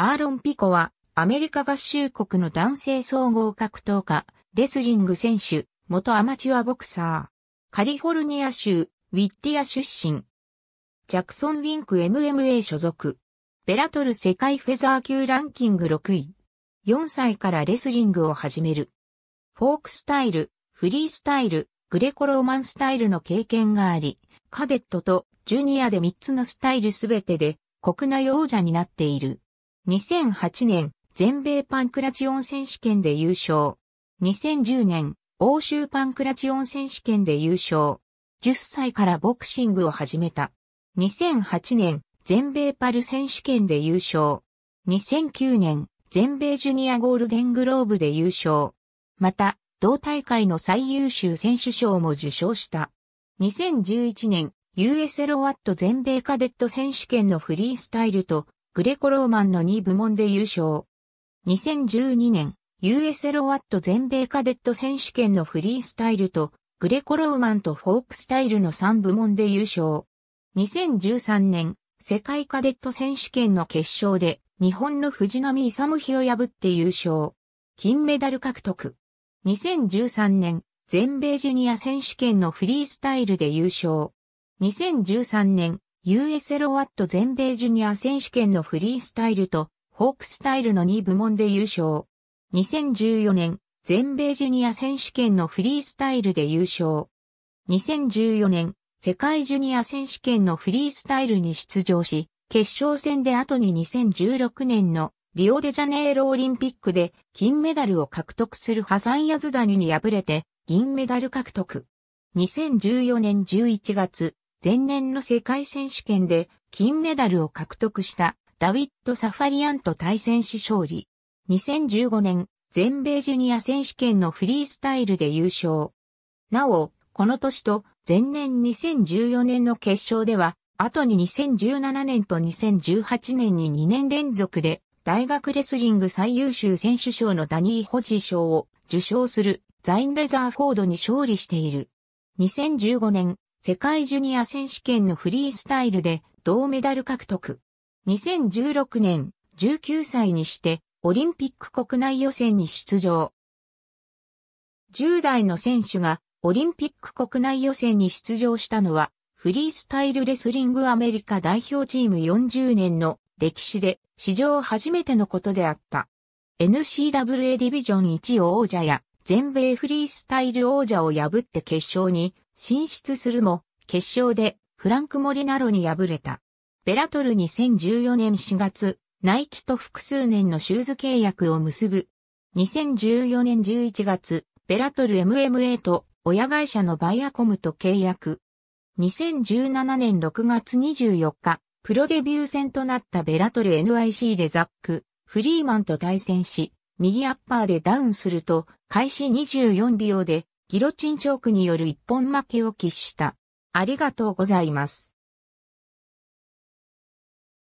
アーロン・ピコは、アメリカ合衆国の男性総合格闘家、レスリング選手、元アマチュアボクサー。カリフォルニア州、ウィッティア出身。ジャクソン・ウィンク MMA 所属。ベラトル世界フェザー級ランキング6位。4歳からレスリングを始める。フォークスタイル、フリースタイル、グレコローマンスタイルの経験があり、カデットとジュニアで3つのスタイルすべてで国内王者になっている。2008年、全米パンクラチオン選手権で優勝。2010年、欧州パンクラチオン選手権で優勝。10歳からボクシングを始めた。2008年、全米パル選手権で優勝。2009年、全米ジュニアゴールデングローブで優勝。また、同大会の最優秀選手賞も受賞した。2011年、US ロワット全米カデット選手権のフリースタイルとグレコローマンの2部門で優勝。2012年、US ロワット全米カデット選手権のフリースタイルと、グレコローマンとフォークスタイルの3部門で優勝。2013年、世界カデット選手権の決勝で、日本の藤波勇日を破って優勝。金メダル獲得。2013年、全米ジュニア選手権のフリースタイルで優勝。2013年、US ロワット全米ジュニア選手権のフリースタイルとホークスタイルの2部門で優勝。2014年、全米ジュニア選手権のフリースタイルで優勝。2014年、世界ジュニア選手権のフリースタイルに出場し、決勝戦で後に2016年のリオデジャネイロオリンピックで金メダルを獲得するハサン・ヤズダニに敗れて銀メダル獲得。2014年11月、前年の世界選手権で金メダルを獲得したダビッド・サファリアンと対戦し勝利。2015年、全米ジュニア選手権のフリースタイルで優勝。なお、この年と前年2014年の決勝では、後に2017年と2018年に2年連続で大学レスリング最優秀選手賞のダニー・ホジ賞を受賞するザイン・レザーフォードに勝利している。2015年世界ジュニア選手権のフリースタイルで銅メダル獲得。2016年、19歳にして、オリンピック国内予選に出場。10代の選手がオリンピック国内予選に出場したのは、フリースタイルレスリングアメリカ代表チーム40年の歴史で史上初めてのことであった。n c w a ディビジョン1王者や全米フリースタイル王者を破って決勝に進出するも、決勝でフランク・モリナロに敗れた。ベラトル2014年4月、ナイキと複数年のシューズ契約を結ぶ。2014年11月、ベラトル MMA と親会社のバイアコムと契約。2017年6月24日、プロデビュー戦となったベラトル NIC でザック、フリーマンと対戦し、右アッパーでダウンすると、開始24秒でギロチンチョークによる一本負けを喫した。ありがとうございます。